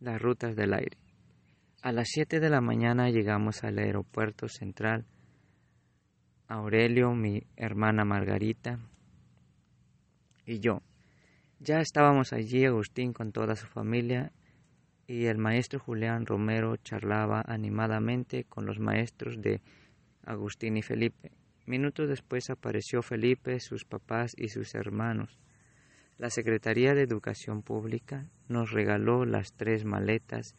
las rutas del aire. A las 7 de la mañana llegamos al aeropuerto central. Aurelio, mi hermana Margarita y yo. Ya estábamos allí Agustín con toda su familia y el maestro Julián Romero charlaba animadamente con los maestros de Agustín y Felipe. Minutos después apareció Felipe, sus papás y sus hermanos. La Secretaría de Educación Pública nos regaló las tres maletas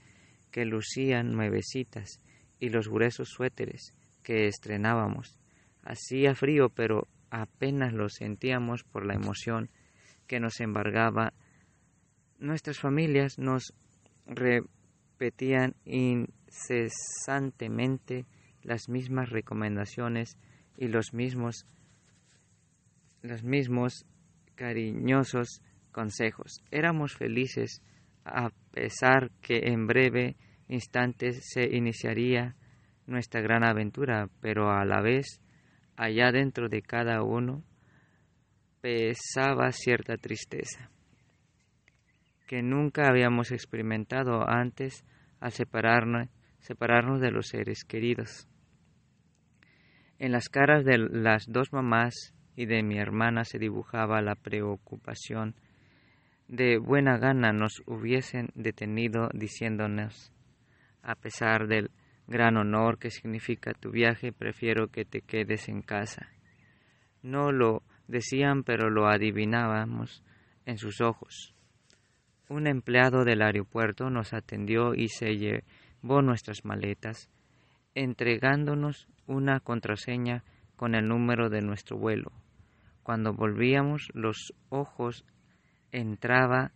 que lucían nuevecitas y los gruesos suéteres que estrenábamos. Hacía frío, pero apenas lo sentíamos por la emoción que nos embargaba. Nuestras familias nos repetían incesantemente las mismas recomendaciones y los mismos los mismos cariñosos consejos. Éramos felices a pesar que en breve instantes se iniciaría nuestra gran aventura, pero a la vez, allá dentro de cada uno, pesaba cierta tristeza que nunca habíamos experimentado antes al separarnos, separarnos de los seres queridos. En las caras de las dos mamás y de mi hermana se dibujaba la preocupación. De buena gana nos hubiesen detenido diciéndonos, a pesar del gran honor que significa tu viaje, prefiero que te quedes en casa. No lo decían, pero lo adivinábamos en sus ojos. Un empleado del aeropuerto nos atendió y se llevó nuestras maletas, entregándonos una contraseña con el número de nuestro vuelo. Cuando volvíamos los ojos entraba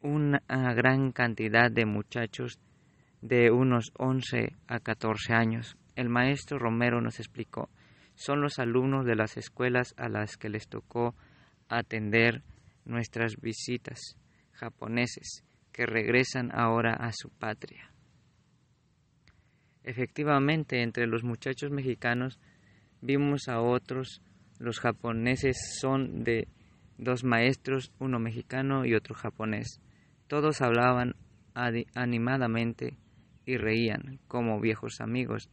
una gran cantidad de muchachos de unos 11 a 14 años. El maestro Romero nos explicó, son los alumnos de las escuelas a las que les tocó atender nuestras visitas, japoneses, que regresan ahora a su patria. Efectivamente, entre los muchachos mexicanos vimos a otros los japoneses son de dos maestros, uno mexicano y otro japonés. Todos hablaban animadamente y reían como viejos amigos.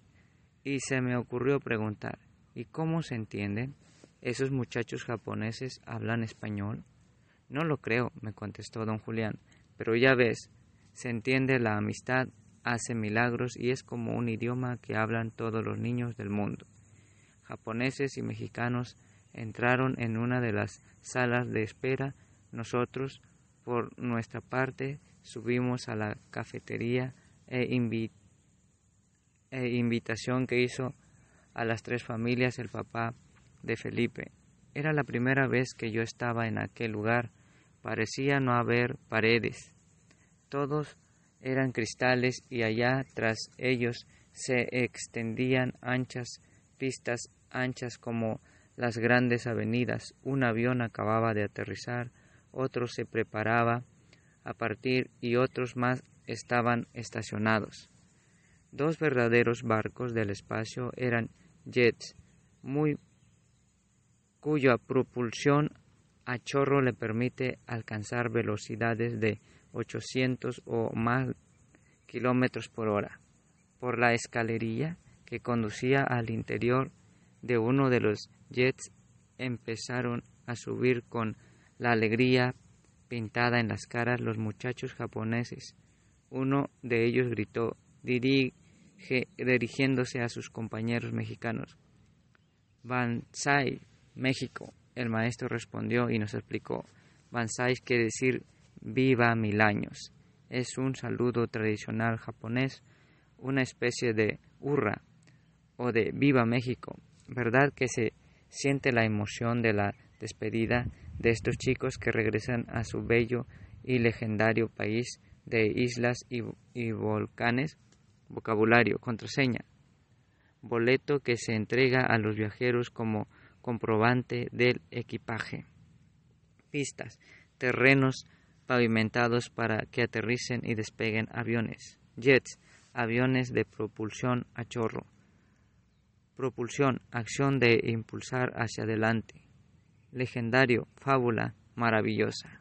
Y se me ocurrió preguntar, ¿y cómo se entienden? ¿Esos muchachos japoneses hablan español? No lo creo, me contestó don Julián, pero ya ves, se entiende la amistad, hace milagros y es como un idioma que hablan todos los niños del mundo japoneses y mexicanos entraron en una de las salas de espera. Nosotros, por nuestra parte, subimos a la cafetería e, e, invitación que hizo a las tres familias el papá de Felipe. Era la primera vez que yo estaba en aquel lugar. Parecía no haber paredes. Todos eran cristales y allá tras ellos se extendían anchas pistas anchas como las grandes avenidas. Un avión acababa de aterrizar, otro se preparaba a partir y otros más estaban estacionados. Dos verdaderos barcos del espacio eran jets, muy, cuya propulsión a chorro le permite alcanzar velocidades de 800 o más kilómetros por hora. Por la escalerilla que conducía al interior de uno de los jets empezaron a subir con la alegría pintada en las caras los muchachos japoneses. Uno de ellos gritó, dirigiéndose a sus compañeros mexicanos. «¡Bansai, México. El maestro respondió y nos explicó. Banzai quiere decir viva mil años. Es un saludo tradicional japonés, una especie de hurra o de viva México verdad que se siente la emoción de la despedida de estos chicos que regresan a su bello y legendario país de islas y, volcanes. Vocabulario, contraseña. Boleto que se entrega a los viajeros como comprobante del equipaje. Pistas, terrenos pavimentados para que aterricen y despeguen aviones. Jets, aviones de propulsión a chorro propulsión, acción de impulsar hacia adelante. Legendario, fábula maravillosa.